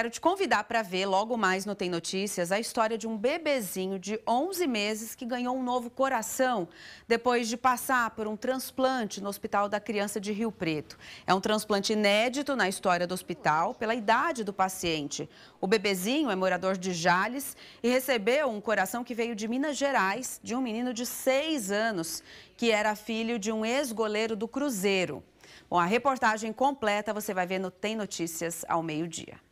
Quero te convidar para ver logo mais no Tem Notícias a história de um bebezinho de 11 meses que ganhou um novo coração depois de passar por um transplante no Hospital da Criança de Rio Preto. É um transplante inédito na história do hospital pela idade do paciente. O bebezinho é morador de Jales e recebeu um coração que veio de Minas Gerais, de um menino de 6 anos, que era filho de um ex-goleiro do Cruzeiro. Bom, a reportagem completa você vai ver no Tem Notícias ao meio-dia.